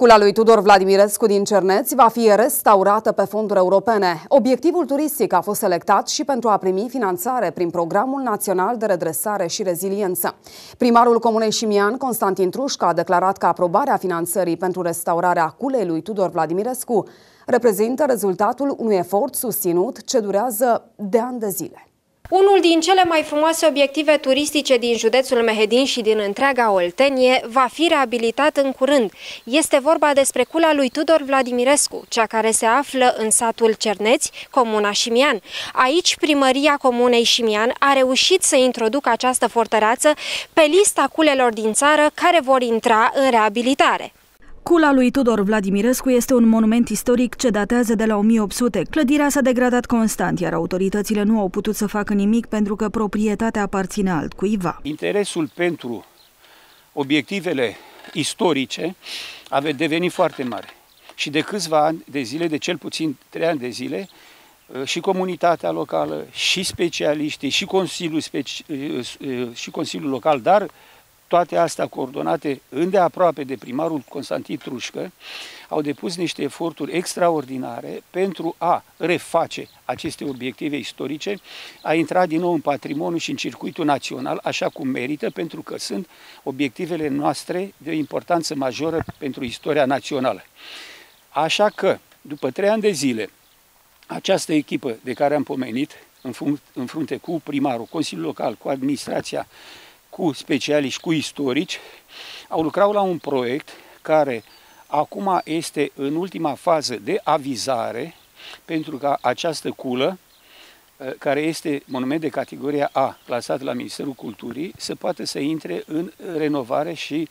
Cula lui Tudor Vladimirescu din Cerneți va fi restaurată pe fonduri europene. Obiectivul turistic a fost selectat și pentru a primi finanțare prin Programul Național de Redresare și Reziliență. Primarul Comunei Șimian, Constantin Trușca, a declarat că aprobarea finanțării pentru restaurarea culei lui Tudor Vladimirescu reprezintă rezultatul unui efort susținut ce durează de ani de zile. Unul din cele mai frumoase obiective turistice din județul Mehedin și din întreaga Oltenie va fi reabilitat în curând. Este vorba despre cula lui Tudor Vladimirescu, cea care se află în satul Cerneți, comuna Șimian. Aici primăria comunei Șimian a reușit să introducă această fortăreață pe lista culelor din țară care vor intra în reabilitare. Cula lui Tudor Vladimirescu este un monument istoric ce datează de la 1800. Clădirea s-a degradat constant, iar autoritățile nu au putut să facă nimic pentru că proprietatea aparține altcuiva. Interesul pentru obiectivele istorice a devenit foarte mare. Și de câțiva ani de zile, de cel puțin trei ani de zile, ă, și comunitatea locală, și specialiștii, și Consiliul, speci... Ă, ă, și Consiliul Local, dar toate astea coordonate îndeaproape de primarul Constantin Trușcă, au depus niște eforturi extraordinare pentru a reface aceste obiective istorice, a intra din nou în patrimoniu și în circuitul național, așa cum merită, pentru că sunt obiectivele noastre de importanță majoră pentru istoria națională. Așa că, după trei ani de zile, această echipă de care am pomenit, în, în frunte cu primarul, Consiliul Local, cu administrația cu specialiști, cu istorici, au lucrat la un proiect care acum este în ultima fază de avizare, pentru ca această culă, eh, care este monument de categoria A, clasat la Ministerul Culturii, să poată să intre în renovare și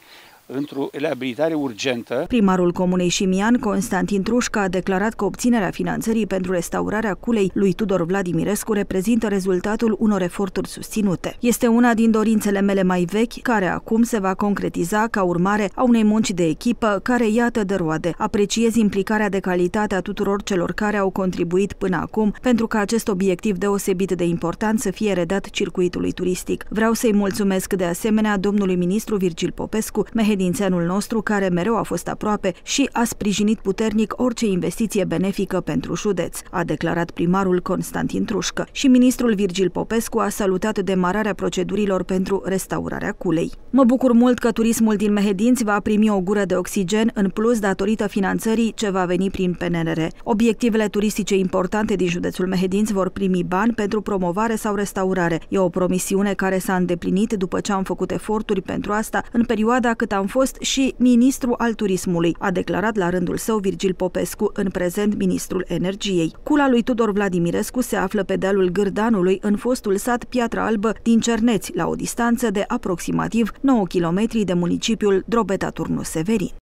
într-o elaborare urgentă. Primarul Comunei Șimian, Constantin Trușca, a declarat că obținerea finanțării pentru restaurarea culei lui Tudor Vladimirescu reprezintă rezultatul unor eforturi susținute. Este una din dorințele mele mai vechi, care acum se va concretiza ca urmare a unei munci de echipă care iată de roade. Apreciez implicarea de calitate a tuturor celor care au contribuit până acum pentru ca acest obiectiv deosebit de important să fie redat circuitului turistic. Vreau să-i mulțumesc de asemenea domnului ministru Virgil Popescu, Mehed cetățenul nostru care mereu a fost aproape și a sprijinit puternic orice investiție benefică pentru județ, a declarat primarul Constantin Trușcă și ministrul Virgil Popescu a salutat demararea procedurilor pentru restaurarea culei. Mă bucur mult că turismul din Mehedinți va primi o gură de oxigen în plus datorită finanțării ce va veni prin PNRR. Obiectivele turistice importante din județul Mehedinți vor primi bani pentru promovare sau restaurare. E o promisiune care s-a îndeplinit după ce am făcut eforturi pentru asta în perioada cât am fost și ministru al turismului, a declarat la rândul său Virgil Popescu, în prezent ministrul energiei. Cula lui Tudor Vladimirescu se află pe dealul Gârdanului, în fostul sat Piatra Albă, din Cerneți, la o distanță de aproximativ 9 km de municipiul Drobeta Turnu Severin.